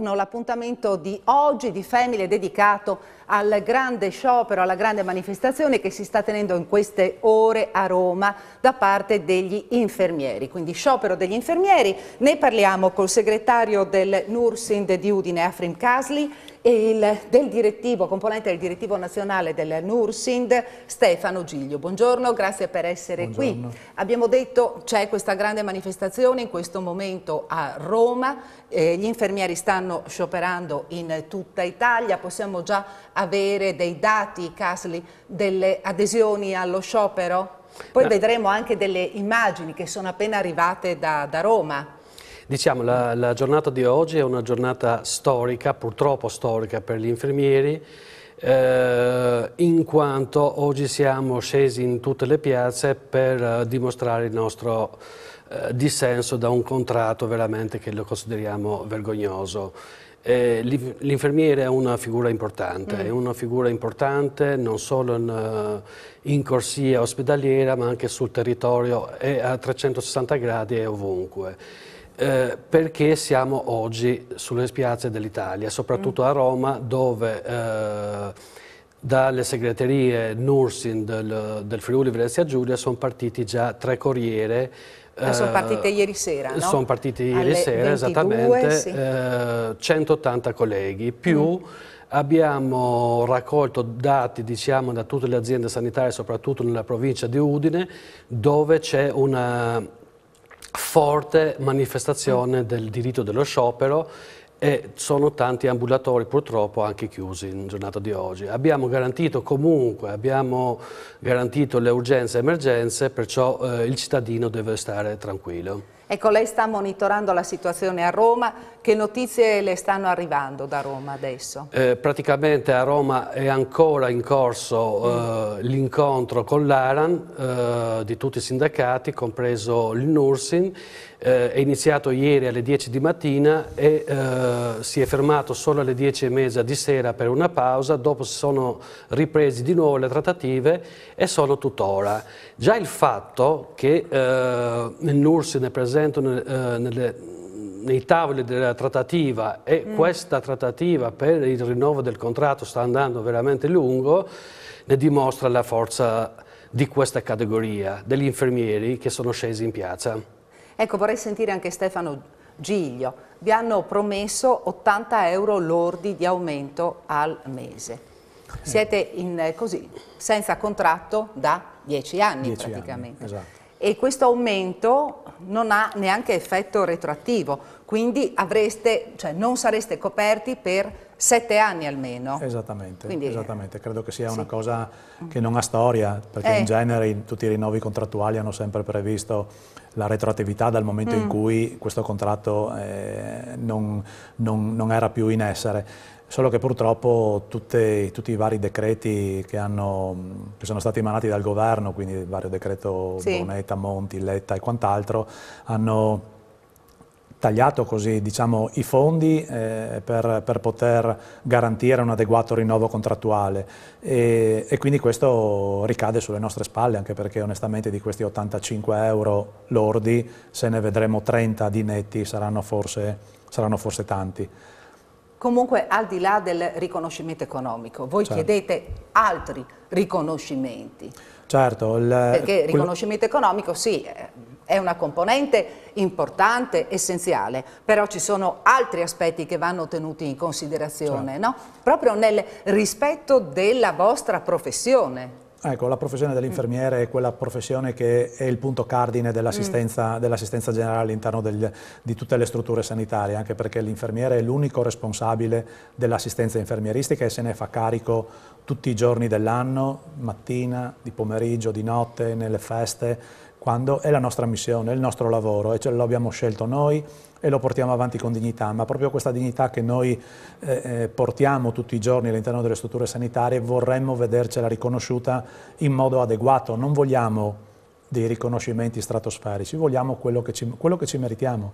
turno l'appuntamento di oggi di Family è dedicato al grande sciopero, alla grande manifestazione che si sta tenendo in queste ore a Roma da parte degli infermieri. Quindi sciopero degli infermieri, ne parliamo col segretario del Nursind di Udine, Afrim Kasli, e il, del direttivo, componente del direttivo nazionale del Nursind, Stefano Giglio. Buongiorno, grazie per essere Buongiorno. qui. Abbiamo detto c'è questa grande manifestazione in questo momento a Roma, eh, gli infermieri stanno scioperando in tutta Italia, possiamo già avere dei dati, Casli, delle adesioni allo sciopero? Poi Ma... vedremo anche delle immagini che sono appena arrivate da, da Roma. Diciamo, la, la giornata di oggi è una giornata storica, purtroppo storica per gli infermieri, eh, in quanto oggi siamo scesi in tutte le piazze per eh, dimostrare il nostro eh, dissenso da un contratto veramente che lo consideriamo vergognoso. Eh, L'infermiere è una figura importante, mm. è una figura importante non solo in, eh, in, corsia ospedaliera ma anche sul territorio, e a 360 gradi e ovunque. Eh, perché siamo oggi sulle spiazze dell'Italia, soprattutto mm. a Roma dove eh, dalle segreterie Nursing del, del Friuli Venezia Giulia sono partiti già tre corriere eh, sono partite ieri sera, no? Sono partite ieri Alle sera, 22, esattamente, sì. eh, 180 colleghi, più mm. abbiamo raccolto dati diciamo, da tutte le aziende sanitarie, soprattutto nella provincia di Udine, dove c'è una forte manifestazione mm. del diritto dello sciopero e sono tanti ambulatori purtroppo anche chiusi in giornata di oggi. Abbiamo garantito comunque, abbiamo garantito le urgenze e emergenze, perciò eh, il cittadino deve stare tranquillo. Ecco, lei sta monitorando la situazione a Roma, che notizie le stanno arrivando da Roma adesso? Eh, praticamente a Roma è ancora in corso mm. eh, l'incontro con l'Aran eh, di tutti i sindacati, compreso il Nursin, eh, è iniziato ieri alle 10 di mattina e eh, si è fermato solo alle 10 e mezza di sera per una pausa, dopo si sono ripresi di nuovo le trattative e sono tuttora. Già il fatto che eh, il Nursin è presente presento nel, eh, nelle, nei tavoli della trattativa e mm. questa trattativa per il rinnovo del contratto sta andando veramente lungo, ne dimostra la forza di questa categoria, degli infermieri che sono scesi in piazza. Ecco, vorrei sentire anche Stefano Giglio. Vi hanno promesso 80 euro lordi di aumento al mese. Siete in, eh, così, senza contratto da 10 anni dieci praticamente. Anni, esatto. E questo aumento non ha neanche effetto retroattivo, quindi avreste, cioè non sareste coperti per sette anni almeno. Esattamente, quindi, esattamente. credo che sia sì. una cosa che non ha storia, perché eh. in genere tutti i rinnovi contrattuali hanno sempre previsto la retroattività dal momento mm. in cui questo contratto eh, non, non, non era più in essere solo che purtroppo tutte, tutti i vari decreti che, hanno, che, sono stati emanati dal governo, quindi il vario decreto sì. Bonetta, Monti, Letta e quant'altro, hanno tagliato così diciamo, i fondi eh, per, per, poter garantire un adeguato rinnovo contrattuale e, e, quindi questo ricade sulle nostre spalle anche perché onestamente di questi 85 euro lordi se ne vedremo 30 di netti saranno forse, saranno forse tanti. Comunque al di là del riconoscimento economico, voi certo. chiedete altri riconoscimenti. Certo. Il, Perché il riconoscimento economico sì, è una componente importante, essenziale, però ci sono altri aspetti che vanno tenuti in considerazione, certo. no? proprio nel rispetto della vostra professione. Ecco, la professione dell'infermiere è quella professione che è il punto cardine dell'assistenza mm. dell generale all'interno di tutte le strutture sanitarie, anche perché l'infermiere è l'unico responsabile dell'assistenza infermieristica e se ne fa carico tutti i giorni dell'anno, mattina, di pomeriggio, di notte, nelle feste, quando è la nostra missione, è il nostro lavoro, e ce cioè lo abbiamo scelto noi e lo portiamo avanti con dignità, ma proprio questa dignità che noi eh, eh, portiamo tutti i giorni all'interno delle strutture sanitarie vorremmo vedercela riconosciuta in modo adeguato, non vogliamo dei riconoscimenti stratosferici, vogliamo quello che ci, quello che ci meritiamo.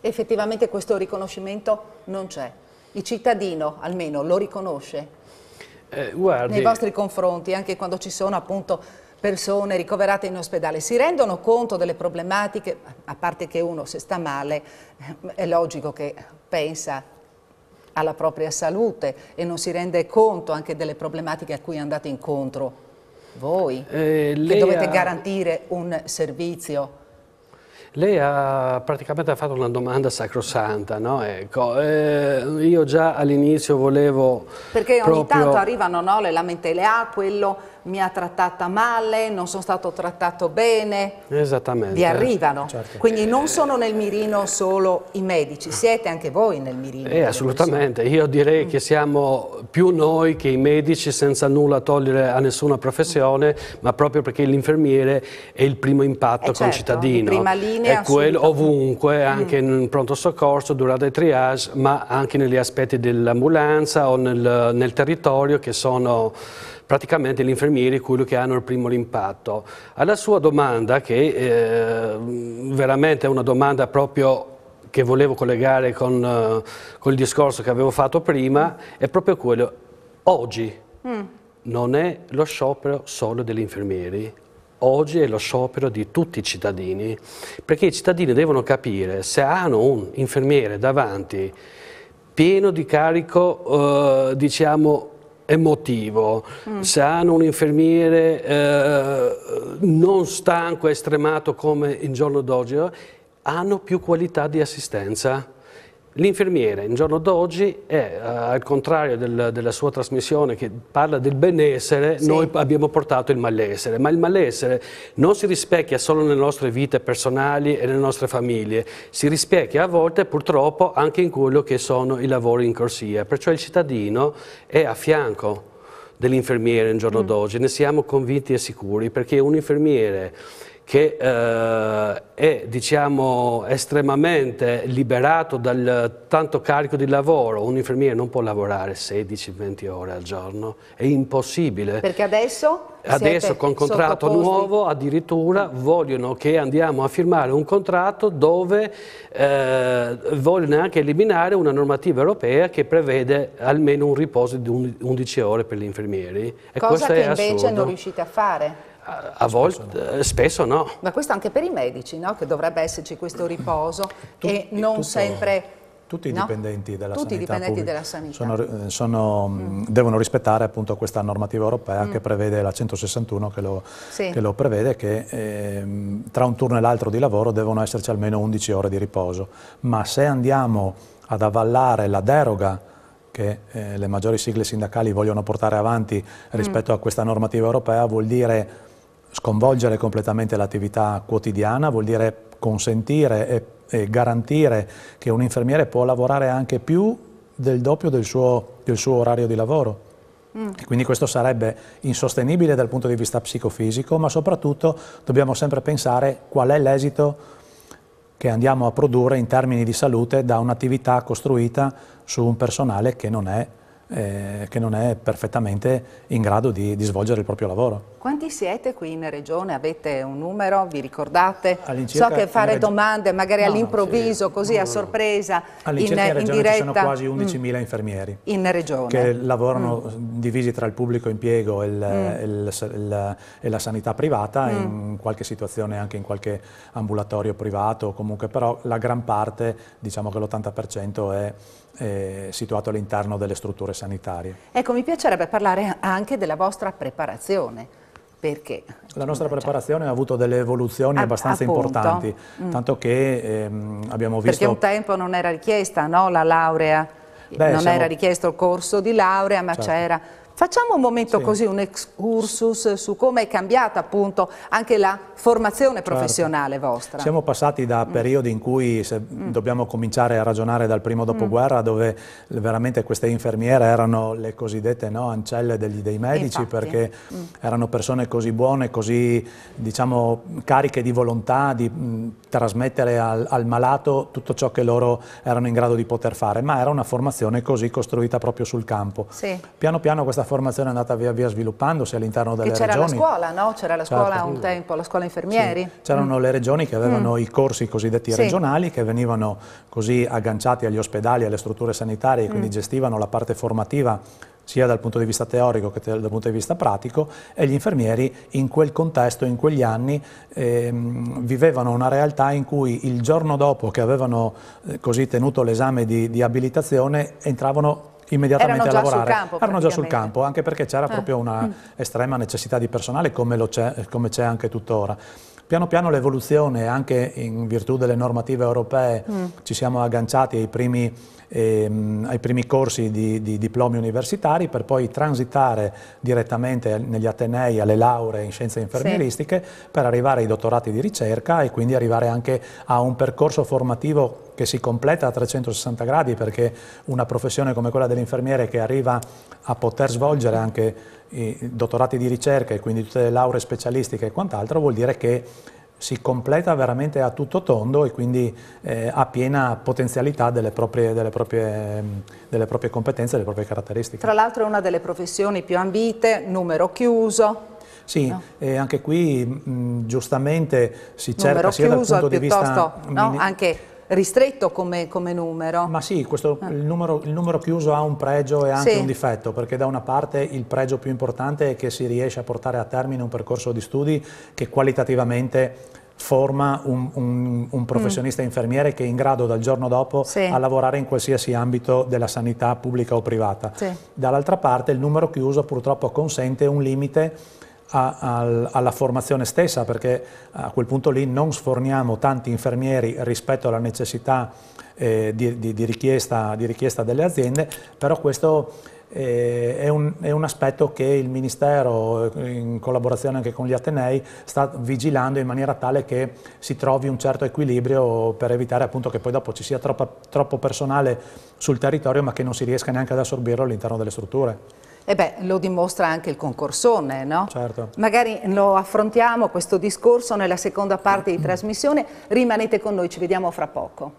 Effettivamente questo riconoscimento non c'è, il cittadino almeno lo riconosce, eh, guardi, nei vostri confronti, anche quando ci sono appunto persone ricoverate in ospedale si rendono conto delle problematiche, a parte che uno se sta male eh, è logico che pensa alla propria salute e non si rende conto anche delle problematiche a cui andate incontro voi, eh, che dovete ha... garantire un servizio. Lei ha praticamente fatto una domanda sacrosanta, no? ecco, eh, io già all'inizio volevo... Perché ogni proprio... tanto arrivano no, le lamentele, ah quello mi ha trattata male, non sono stato trattato bene. Esattamente. Vi arrivano. Certo. Quindi non sono nel mirino solo i medici, siete anche voi nel mirino. Eh, assolutamente, io direi mm. che siamo più noi che i medici senza nulla togliere a nessuna professione, mm. ma proprio perché l'infermiere è il primo impatto eh con certo, cittadino. Prima linea è quello ovunque, mm. anche mm. in pronto soccorso, durante il triage, ma anche negli aspetti dell'ambulanza o nel, nel territorio che sono praticamente gli infermieri quelli che hanno il primo impatto. Alla sua domanda, che eh, veramente è una domanda proprio che volevo collegare con, eh, con, il discorso che avevo fatto prima, è proprio quello, oggi mm. non è lo sciopero solo degli infermieri, oggi è lo sciopero di tutti i cittadini, perché i cittadini devono capire se hanno un infermiere davanti pieno di carico, eh, diciamo, emotivo, mm. se hanno un infermiere eh, non stanco e stremato come in giorno d'oggi, hanno più qualità di assistenza. L'infermiere, in giorno d'oggi, è uh, al contrario del, della sua trasmissione che parla del benessere, sì. noi abbiamo portato il malessere, ma il malessere non si rispecchia solo nelle nostre vite personali e nelle nostre famiglie, si rispecchia a volte purtroppo anche in quello che sono i lavori in corsia, perciò il cittadino è a fianco dell'infermiere in giorno mm. d'oggi, ne siamo convinti e sicuri, perché un infermiere che eh, è diciamo, estremamente liberato dal tanto carico di lavoro. Un infermiere non può lavorare 16-20 ore al giorno, è impossibile. Perché adesso? Adesso con contratto nuovo addirittura vogliono che andiamo a firmare un contratto dove eh, vogliono anche eliminare una normativa europea che prevede almeno un riposo di 11 ore per gli infermieri. E Cosa che invece assurdo. non riuscite a fare. A volte, eh, spesso no. Ma questo anche per i medici, no? Che dovrebbe esserci questo riposo Tut e eh, non tutto, sempre... Tutti i dipendenti, no? della, tutti sanità dipendenti della sanità sono, eh, sono, mm. devono rispettare appunto questa normativa europea mm. che prevede la 161 che lo, sì. che lo prevede che eh, tra un turno e l'altro di lavoro devono esserci almeno 11 ore di riposo. Ma se andiamo ad avallare la deroga che eh, le maggiori sigle sindacali vogliono portare avanti mm. rispetto mm. a questa normativa europea vuol dire sconvolgere completamente l'attività quotidiana, vuol dire consentire e, e, garantire che un infermiere può lavorare anche più del doppio del suo, del suo orario di lavoro. Mm. Quindi questo sarebbe insostenibile dal punto di vista psicofisico, ma soprattutto dobbiamo sempre pensare qual è l'esito che andiamo a produrre in termini di salute da un'attività costruita su un personale che non è eh, che non è perfettamente in grado di, di, svolgere il proprio lavoro. Quanti siete qui in regione? Avete un numero? Vi ricordate? So che fare domande magari no, all'improvviso, sì, così no, a sorpresa, in, in, in diretta... ci sono quasi 11.000 mm. infermieri. In regione? Che lavorano mm. divisi tra il pubblico impiego e, il, mm. il, il, e la sanità privata, mm. in qualche situazione anche in qualche ambulatorio privato, comunque però la gran parte, diciamo che l'80% è eh, situato all'interno delle strutture sanitarie. Ecco, mi piacerebbe parlare anche della vostra preparazione. Perché? La nostra cioè, preparazione ha avuto delle evoluzioni a, abbastanza appunto. importanti, mm. tanto che ehm, abbiamo visto... Perché un tempo non era richiesta no? la laurea, Beh, non siamo... era richiesto il corso di laurea, ma certo. c'era certo Facciamo un momento sì. così, un excursus su come è cambiata appunto anche la formazione certo. professionale certo. vostra. Siamo passati da mm. periodi in cui mm. dobbiamo cominciare a ragionare dal primo dopoguerra mm. dove veramente queste infermiere erano le cosiddette no, ancelle degli, dei medici Infatti. perché mm. erano persone così buone, così diciamo cariche di volontà di mh, mm, trasmettere al, al malato tutto ciò che loro erano in grado di poter fare, ma era una formazione così costruita proprio sul campo. Sì. Piano piano questa questa formazione è andata via via sviluppandosi all'interno delle c'era regioni. C'era la scuola, no? C'era la scuola certo. un tempo, la scuola infermieri. Sì. C'erano mm. le regioni che avevano mm. i corsi cosiddetti sì. regionali che venivano così agganciati agli ospedali, alle strutture sanitarie, mm. quindi gestivano la parte formativa sia dal punto di vista teorico che dal punto di vista pratico e gli infermieri in quel contesto, in quegli anni, ehm, vivevano una realtà in cui il giorno dopo che avevano eh, così tenuto l'esame di, di abilitazione entravano immediatamente a lavorare. Campo, Erano già sul campo, anche perché c'era ah. proprio una mm. estrema necessità di personale come c'è anche tuttora. Piano piano l'evoluzione, anche in virtù delle normative europee, mm. ci siamo agganciati ai primi, ehm, ai primi corsi di, di, diplomi universitari per poi transitare direttamente negli Atenei alle lauree in scienze infermieristiche sì. per arrivare ai dottorati di ricerca e quindi arrivare anche a un percorso formativo che si completa a 360 gradi perché una professione come quella dell'infermiere che arriva a poter svolgere anche dottorati di ricerca e quindi tutte le lauree specialistiche e quant'altro, vuol dire che si completa veramente a tutto tondo e quindi eh, ha piena potenzialità delle proprie, delle, proprie, delle proprie competenze, delle proprie caratteristiche. Tra l'altro è una delle professioni più ambite, numero chiuso, sì, no. eh, anche qui mh, giustamente si cerca Numero sia dal punto di vista... No, anche ristretto come, come numero. Ma sì, questo, ah. il, numero, il, numero, chiuso ha un pregio e anche sì. un difetto, perché da una parte il pregio più importante è che si riesce a portare a termine un percorso di studi che qualitativamente forma un, un, un professionista mm. infermiere che è in grado dal giorno dopo sì. a lavorare in qualsiasi ambito della sanità pubblica o privata. Sì. Dall'altra parte il numero chiuso purtroppo consente un limite alla formazione stessa perché a quel punto lì non sforniamo tanti infermieri rispetto alla necessità eh, di, di, di, richiesta, di, richiesta, delle aziende, però questo eh, è, un, è, un, aspetto che il Ministero, eh, in collaborazione anche con gli Atenei, sta vigilando in maniera tale che si trovi un certo equilibrio per evitare appunto che poi dopo ci sia troppo, troppo personale sul territorio ma che non si riesca neanche ad assorbirlo all'interno delle strutture. E beh, lo dimostra anche il concorsone, no? Certo. Magari lo affrontiamo questo discorso nella seconda parte di trasmissione. Rimanete con noi, ci vediamo fra poco.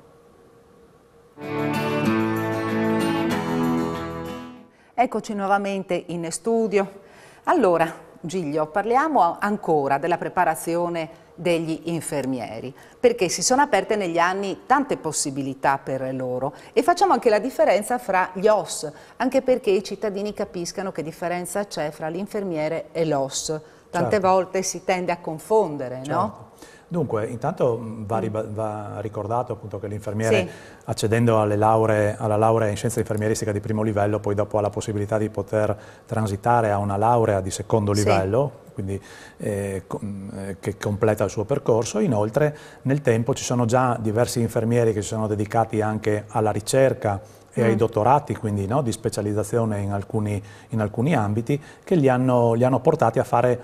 Eccoci nuovamente in studio. Allora, Giglio, parliamo ancora della preparazione degli infermieri, perché si sono aperte negli anni tante possibilità per loro e facciamo anche la differenza fra gli OS, anche perché i cittadini capiscano che differenza c'è fra l'infermiere e l'OS. Tante certo. volte si tende a confondere, certo. no? Dunque, intanto mm, va, va ricordato che l'infermiere, sì. accedendo lauree, alla laurea in scienza infermieristica di primo livello, poi dopo ha la possibilità di poter transitare a una laurea di secondo livello, sì quindi, eh, eh, che completa il suo percorso. Inoltre nel tempo ci sono già diversi infermieri che si sono dedicati anche alla ricerca e mm. ai dottorati, quindi no, di specializzazione in alcuni, in alcuni ambiti, che li hanno, li hanno, portati a fare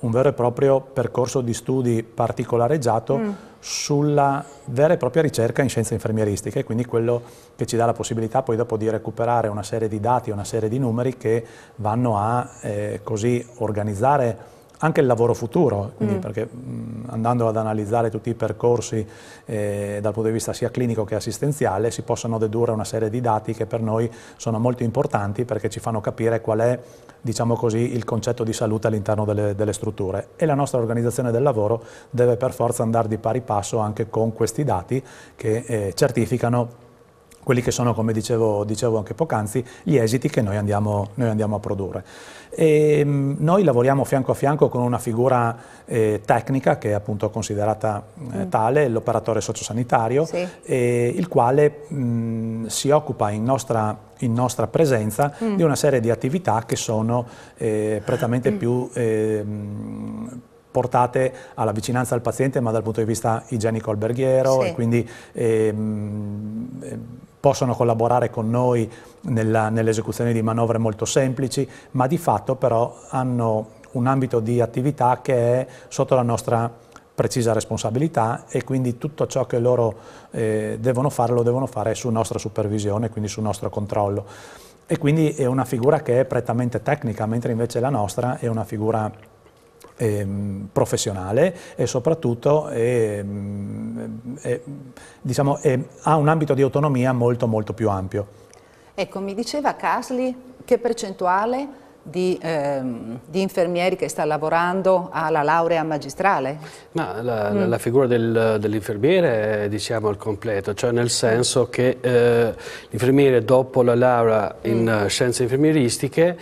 un vero e proprio percorso di studi particolareggiato mm sulla vera e propria ricerca in scienze infermieristiche quindi quello che ci dà la possibilità poi dopo di recuperare una serie di dati, una serie di numeri che vanno a eh, così organizzare anche il lavoro futuro, quindi mm. perché mh, mm, andando ad analizzare tutti i percorsi eh, dal punto di vista sia clinico che assistenziale si possono dedurre una serie di dati che per noi sono molto importanti perché ci fanno capire qual è diciamo così, il concetto di salute all'interno delle, delle strutture e la nostra organizzazione del lavoro deve per forza andare di pari passo anche con questi dati che eh, certificano quelli che sono, come dicevo, dicevo anche poc'anzi, gli esiti che noi andiamo, noi andiamo a produrre. E, ehm, noi lavoriamo fianco a fianco con una figura eh, tecnica che è appunto considerata eh, mm. tale, l'operatore sociosanitario, sì. eh, il quale mh, mm, si occupa in nostra in nostra presenza mm. di una serie di attività che sono eh, prettamente mm. più eh, portate alla vicinanza al paziente ma dal punto di vista igienico-alberghiero sì. e quindi ehm, ehm, possono collaborare con noi nell'esecuzione nell di manovre molto semplici, ma di fatto però hanno un ambito di attività che è sotto la nostra precisa responsabilità e quindi tutto ciò che loro eh, devono fare lo devono fare su nostra supervisione, quindi sul nostro controllo. E quindi è una figura che è prettamente tecnica, mentre invece la nostra è una figura ehm, professionale e soprattutto ehm, eh, eh diciamo, eh, ha un ambito di autonomia molto molto più ampio. Ecco, mi diceva Casli che percentuale di, ehm, di, infermieri che sta lavorando alla laurea magistrale? Ma la, mm. la figura del, dell'infermiere è diciamo al completo, cioè nel senso che eh, l'infermiere dopo la laurea in mm. Eh, scienze infermieristiche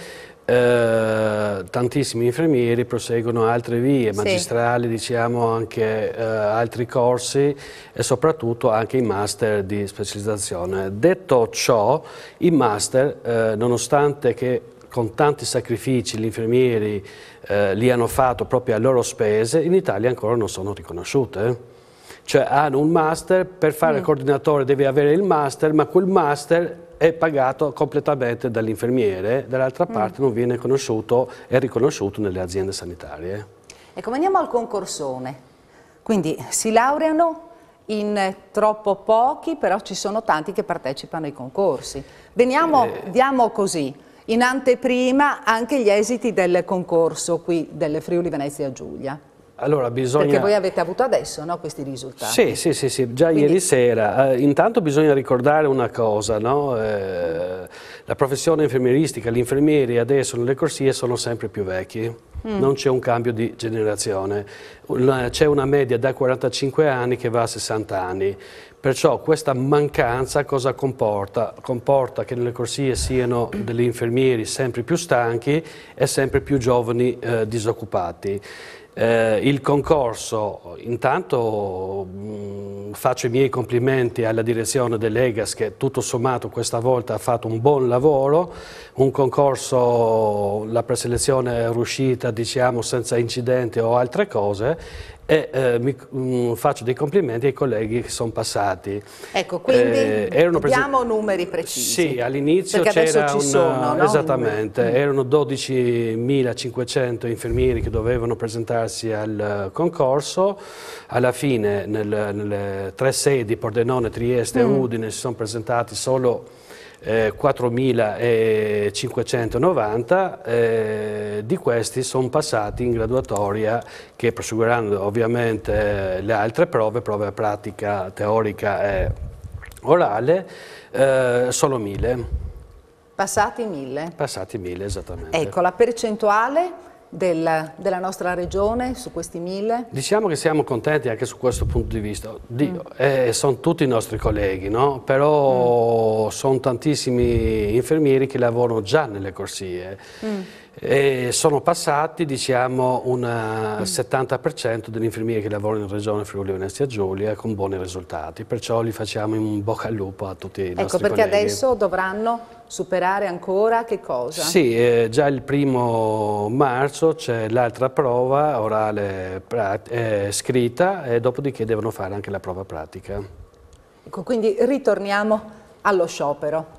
eh, tantissimi infermieri proseguono altre vie magistrali, sì. diciamo anche eh, altri corsi e soprattutto anche i master di specializzazione. Detto ciò, i master, eh, nonostante che con tanti sacrifici gli infermieri eh, li hanno fatto proprio a loro spese, in Italia ancora non sono riconosciute cioè hanno un master, per fare mm. coordinatore devi avere il master, ma quel master è pagato completamente dall'infermiere, dall'altra mm. parte mm. non viene conosciuto e riconosciuto nelle aziende sanitarie. Ecco, andiamo al concorsone. Quindi si laureano in troppo pochi, però ci sono tanti che partecipano ai concorsi. Veniamo, eh. diamo così, in anteprima anche gli esiti del concorso qui del Friuli Venezia Giulia. Allora, bisogna... Perché voi avete avuto adesso no, questi risultati. Sì, sì, sì, sì. già Quindi... ieri sera. Eh, intanto bisogna ricordare una cosa, no? eh, la professione infermieristica, gli infermieri adesso nelle corsie sono sempre più vecchi, mm. non c'è un cambio di generazione, eh, c'è una media da 45 anni che va a 60 anni. Perciò questa mancanza cosa comporta? Comporta che nelle corsie siano degli infermieri sempre più stanchi e sempre più giovani eh, disoccupati. Eh, il concorso, intanto mh, mm, faccio i miei complimenti alla direzione dell'Egas che tutto sommato questa volta ha fatto un buon lavoro, un concorso, la preselezione è riuscita diciamo, senza incidenti o altre cose e eh, mi, mh, mm, faccio dei complimenti ai colleghi che sono passati. Ecco, quindi eh, diamo presen- numeri precisi. Sì, all'inizio c'era un... Sono, no? Esattamente, un... Mm. erano 12.500 infermieri che dovevano presentarsi al eh, concorso, alla fine nel, nelle tre sedi, Pordenone, Trieste e mm. Udine, si sono presentati solo 4.590, eh, eh, di questi sono passati in graduatoria che proseguiranno ovviamente eh, le altre prove, prove a pratica teorica e orale, eh, solo 1.000. Passati 1.000? Passati 1.000 esattamente. Ecco, la percentuale? del, della nostra regione su questi mille? Diciamo che siamo contenti anche su questo punto di vista. Di, mm. eh, sono tutti i nostri colleghi, no? però mm. sono tantissimi infermieri che lavorano già nelle corsie. Mm. E sono passati diciamo un 70% eh, mm. degli infermieri che lavorano in regione Friuli Venezia Giulia con buoni risultati, perciò li facciamo in bocca al lupo a tutti i ecco, nostri colleghi. Ecco perché adesso dovranno superare ancora che cosa? Sì, eh, già il primo marzo c'è l'altra prova orale eh, scritta e dopodiché devono fare anche la prova pratica. Ecco, quindi ritorniamo allo sciopero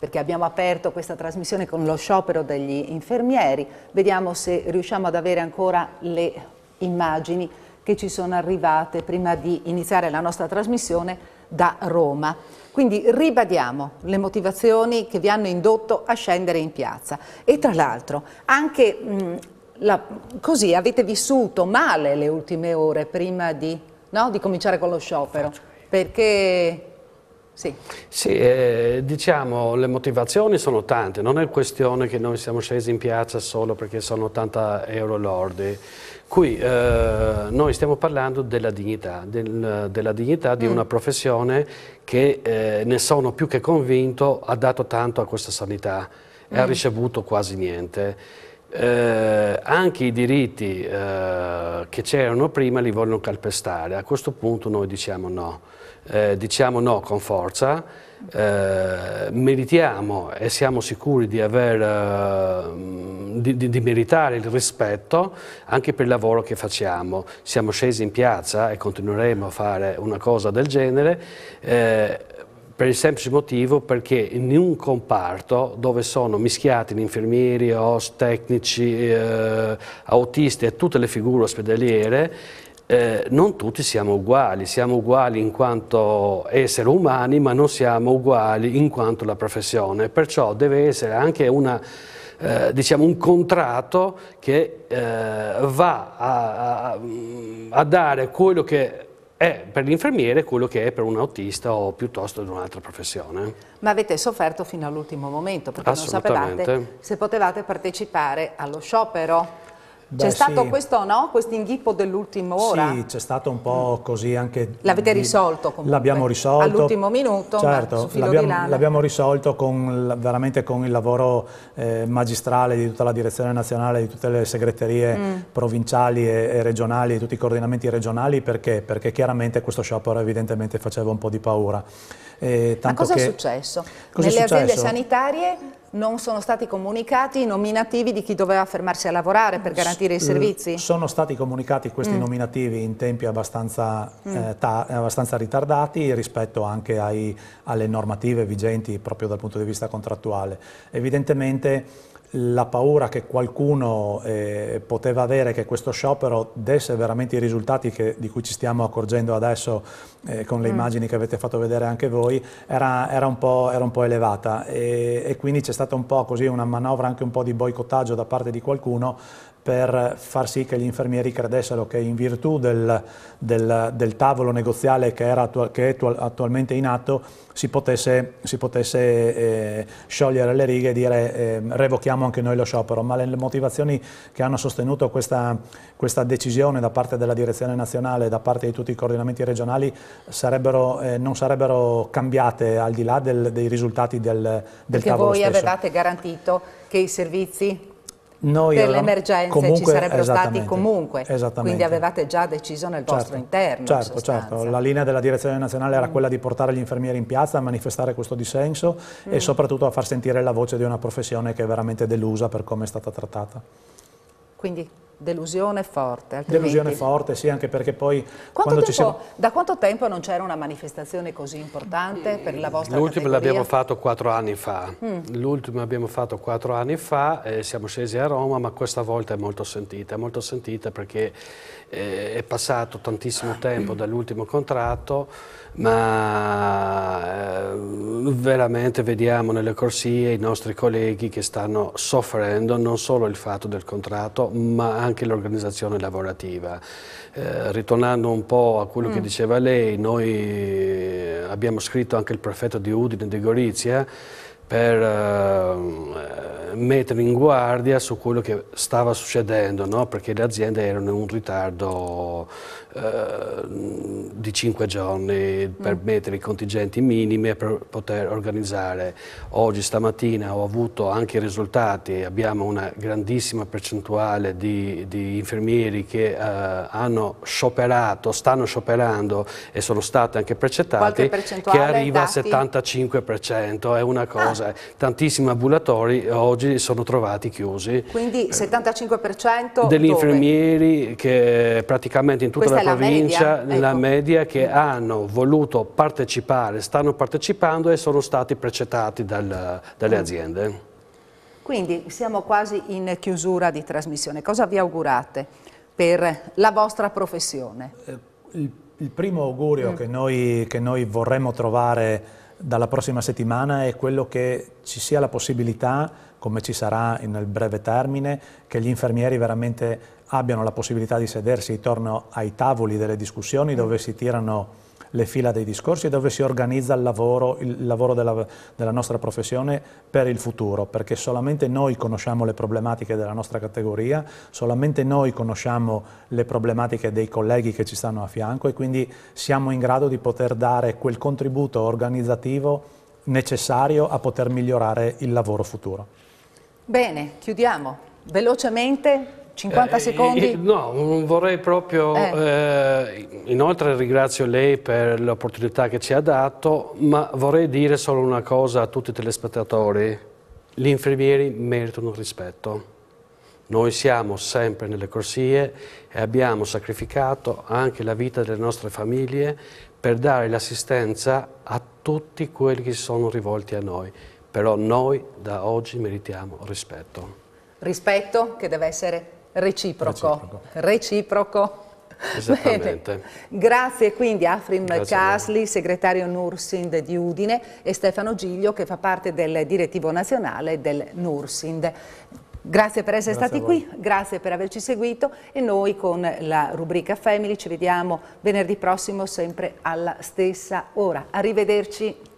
perché abbiamo aperto questa trasmissione con lo sciopero degli infermieri. Vediamo se riusciamo ad avere ancora le immagini che ci sono arrivate prima di iniziare la nostra trasmissione da Roma. Quindi ribadiamo le motivazioni che vi hanno indotto a scendere in piazza e tra l'altro anche mh, la, così avete vissuto male le ultime ore prima di, no, di cominciare con lo sciopero perché sì, sì eh, diciamo le motivazioni sono tante, non è questione che noi siamo scesi in piazza solo perché sono 80 euro lordi, Qui eh, noi stiamo parlando della dignità, del, della dignità di mm. una professione che eh, ne sono più che convinto ha dato tanto a questa sanità e ha mm. ricevuto quasi niente eh, anche i diritti eh, che c'erano prima li vogliono calpestare. A questo punto noi diciamo no, eh, diciamo no con forza, eh, meritiamo e siamo sicuri di, aver, eh, di, di, di, meritare il rispetto anche per il lavoro che facciamo. Siamo scesi in piazza e continueremo a fare una cosa del genere eh, per il semplice motivo perché in un comparto dove sono mischiati infermieri, host, tecnici, eh, autisti e tutte le figure ospedaliere, eh, non tutti siamo uguali, siamo uguali in quanto esseri umani, ma non siamo uguali in quanto la professione. Perciò deve essere anche una, eh, diciamo un contratto che eh, va a, a, a dare quello che è per l'infermiere quello che è per un autista o piuttosto di un'altra professione. Ma avete sofferto fino all'ultimo momento perché non sapevate se potevate partecipare allo sciopero. C'è stato sì. questo, no? Quest inghippo dell'ultima ora? Sì, c'è stato un po' così anche... L'avete risolto comunque? L'abbiamo risolto. All'ultimo minuto? Certo, l'abbiamo risolto con, veramente con il lavoro eh, magistrale di tutta la direzione nazionale, di tutte le segreterie mm. provinciali e, e, regionali, di tutti i coordinamenti regionali, perché? perché chiaramente questo sciopero evidentemente faceva un po' di paura. Eh, Ma cosa che, è successo? Cosa Nelle è successo? aziende sanitarie non sono stati comunicati i nominativi di chi doveva fermarsi a lavorare per garantire i servizi? Sono stati comunicati questi mm. nominativi in tempi abbastanza, mm. eh, abbastanza ritardati rispetto anche ai, alle normative vigenti proprio dal punto di vista contrattuale. Evidentemente la paura che qualcuno eh, poteva avere che questo sciopero desse veramente i risultati che, di cui ci stiamo accorgendo adesso eh, con le mm. immagini che avete fatto vedere anche voi era, era, un, po', era un, po', elevata e, e quindi c'è stata un po' così una manovra anche un po' di boicottaggio da parte di qualcuno per far sì che gli infermieri credessero che in virtù del, del, del tavolo negoziale che, era, che, è attualmente in atto si potesse, si potesse eh, sciogliere le righe e dire eh, revochiamo anche noi lo sciopero, ma le motivazioni che hanno sostenuto questa, questa, decisione da parte della direzione nazionale, da parte di tutti i coordinamenti regionali, sarebbero, eh, non sarebbero cambiate al di là del, dei risultati del, del tavolo stesso. Perché voi avevate garantito che i servizi noi per le emergenze comunque, ci sarebbero stati comunque, quindi avevate già deciso nel certo, vostro interno. Certo, in certo, certo. la linea della direzione nazionale era mm. quella di portare gli infermieri in piazza a manifestare questo dissenso mm. e soprattutto a far sentire la voce di una professione che è veramente delusa per come è stata trattata. Quindi Delusione forte. Altrimenti... Delusione forte, sì, anche perché poi... Quanto tempo, siamo... Da quanto tempo non c'era una manifestazione così importante per la vostra L'ultima l'abbiamo fatto quattro anni fa. Mm. L'ultima l'abbiamo fatto quattro anni fa, eh, siamo scesi a Roma, ma questa volta è molto sentita. È molto sentita perché eh, è passato tantissimo tempo dall'ultimo contratto, ma eh, veramente vediamo nelle corsie i nostri colleghi che stanno soffrendo non solo il fatto del contratto ma anche l'organizzazione lavorativa. Eh, ritornando un po' a quello mm. che diceva lei, noi eh, abbiamo scritto anche il prefetto di Udine, di Gorizia, per mettere in guardia su quello che stava succedendo, no? perché le aziende erano in un ritardo eh, di cinque giorni per mm. mettere i contingenti minimi e per poter organizzare. Oggi, stamattina, ho avuto anche i risultati, abbiamo una grandissima percentuale di, di infermieri che eh, hanno scioperato, stanno scioperando e sono stati anche precettati, che arriva al 75%, è una ah. cosa, ah. tantissimi ambulatori oggi oggi sono trovati chiusi. Quindi 75% eh, degli dove? infermieri che praticamente in tutta Questa la provincia, nella media, ecco. media, che mm. hanno voluto partecipare, stanno partecipando e sono stati precettati dal, dalle mm. aziende. Quindi siamo quasi in chiusura di trasmissione. Cosa vi augurate per la vostra professione? Eh, il, il primo augurio mm. che, noi, che noi vorremmo trovare dalla prossima settimana è quello che ci sia la possibilità come ci sarà nel breve termine, che gli infermieri veramente abbiano la possibilità di sedersi intorno ai tavoli delle discussioni mm. dove si tirano le fila dei discorsi e dove si organizza il lavoro, il lavoro della, della, nostra professione per il futuro, perché solamente noi conosciamo le problematiche della nostra categoria, solamente noi conosciamo le problematiche dei colleghi che ci stanno a fianco e quindi siamo in grado di poter dare quel contributo organizzativo necessario a poter migliorare il lavoro futuro. Bene, chiudiamo. Velocemente, 50 eh, secondi? Eh, no, vorrei proprio, eh. Eh, inoltre ringrazio lei per l'opportunità che ci ha dato, ma vorrei dire solo una cosa a tutti i telespettatori. Gli infermieri meritano rispetto. Noi siamo sempre nelle corsie e abbiamo sacrificato anche la vita delle nostre famiglie per dare l'assistenza a tutti quelli che si sono rivolti a noi però noi da oggi meritiamo rispetto. Rispetto che deve essere reciproco. Reciproco. reciproco. Esattamente. Bene. Grazie quindi a Afrim Grazie Casli, segretario Nursind di Udine e Stefano Giglio che fa parte del direttivo nazionale del Nursind. Grazie per essere grazie stati qui, grazie per averci seguito e noi con la rubrica Family ci vediamo venerdì prossimo sempre alla stessa ora. Arrivederci.